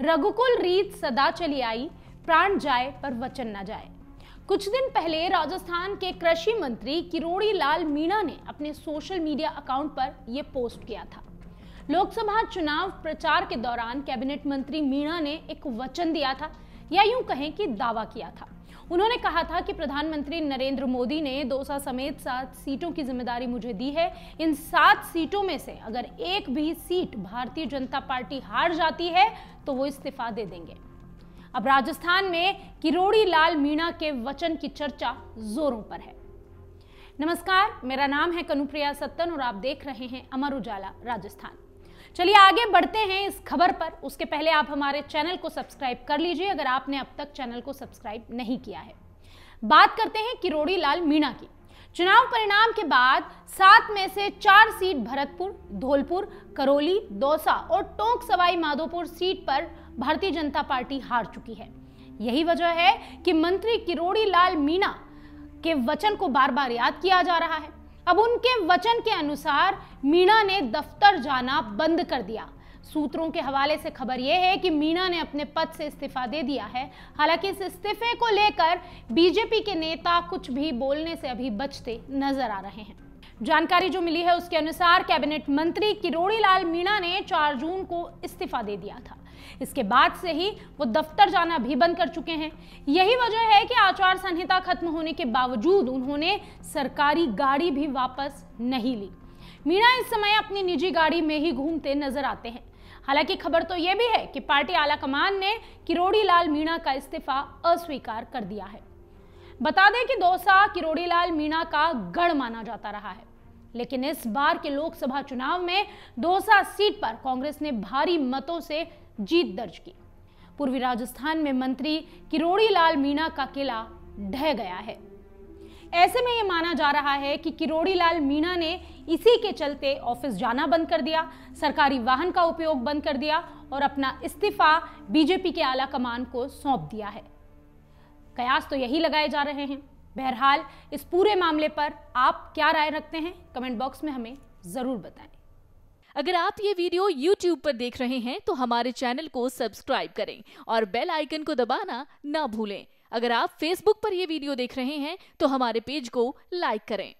रघुकुल रीत सदा चली आई प्राण जाए पर वचन ना जाए कुछ दिन पहले राजस्थान के कृषि मंत्री किरोड़ी लाल मीणा ने अपने सोशल मीडिया अकाउंट पर यह पोस्ट किया था लोकसभा चुनाव प्रचार के दौरान कैबिनेट मंत्री मीणा ने एक वचन दिया था या यूं कहें कि दावा किया था उन्होंने कहा था कि प्रधानमंत्री नरेंद्र मोदी ने दोसा समेत सात सीटों की जिम्मेदारी मुझे दी है इन सात सीटों में से अगर एक भी सीट भारतीय जनता पार्टी हार जाती है तो वो इस्तीफा दे देंगे अब राजस्थान में किरोड़ी लाल मीणा के वचन की चर्चा जोरों पर है नमस्कार मेरा नाम है कनुप्रिया सत्तन और आप देख रहे हैं अमर उजाला राजस्थान चलिए आगे बढ़ते हैं इस खबर पर उसके पहले आप हमारे चैनल को सब्सक्राइब कर लीजिए अगर आपने अब तक चैनल को सब्सक्राइब नहीं किया है बात करते हैं किरोड़ी लाल मीणा की चुनाव परिणाम के बाद सात में से चार सीट भरतपुर धौलपुर करौली दौसा और टोंक सवाई माधोपुर सीट पर भारतीय जनता पार्टी हार चुकी है यही वजह है कि मंत्री किरोड़ी लाल मीणा के वचन को बार बार याद किया जा रहा है अब उनके वचन के अनुसार मीणा ने दफ्तर जाना बंद कर दिया सूत्रों के हवाले से खबर यह है कि मीणा ने अपने पद से इस्तीफा दे दिया है हालांकि इस इस्तीफे को लेकर बीजेपी के नेता कुछ भी बोलने से अभी बचते नजर आ रहे हैं जानकारी जो मिली है उसके अनुसार कैबिनेट मंत्री किरोड़ी लाल मीणा ने 4 जून को इस्तीफा दे दिया था इसके बाद से ही वो दफ्तर जाना भी बंद कर चुके हैं यही वजह है कि आचार संहिता खत्म होने के बावजूद उन्होंने सरकारी गाड़ी भी वापस नहीं ली मीणा इस समय अपनी निजी गाड़ी में ही घूमते नजर आते हैं हालांकि खबर तो यह भी है कि पार्टी आला कमान ने किरोड़ी लाल मीणा का इस्तीफा अस्वीकार कर दिया है बता दें कि दोसा किरोड़ी लाल मीणा का गढ़ माना जाता रहा है लेकिन इस बार के लोकसभा चुनाव में दोसा सीट पर कांग्रेस ने भारी मतों से जीत दर्ज की पूर्वी राजस्थान में मंत्री किरोड़ी लाल मीणा का किला ढह गया है ऐसे में यह माना जा रहा है कि किरोड़ी लाल मीणा ने इसी के चलते ऑफिस जाना बंद कर दिया सरकारी वाहन का उपयोग बंद कर दिया और अपना इस्तीफा बीजेपी के आला कमान को सौंप दिया है कयास तो यही लगाए जा रहे हैं बहरहाल इस पूरे मामले पर आप क्या राय रखते हैं कमेंट बॉक्स में हमें ज़रूर बताएं अगर आप ये वीडियो YouTube पर देख रहे हैं तो हमारे चैनल को सब्सक्राइब करें और बेल आइकन को दबाना ना भूलें अगर आप Facebook पर यह वीडियो देख रहे हैं तो हमारे पेज को लाइक करें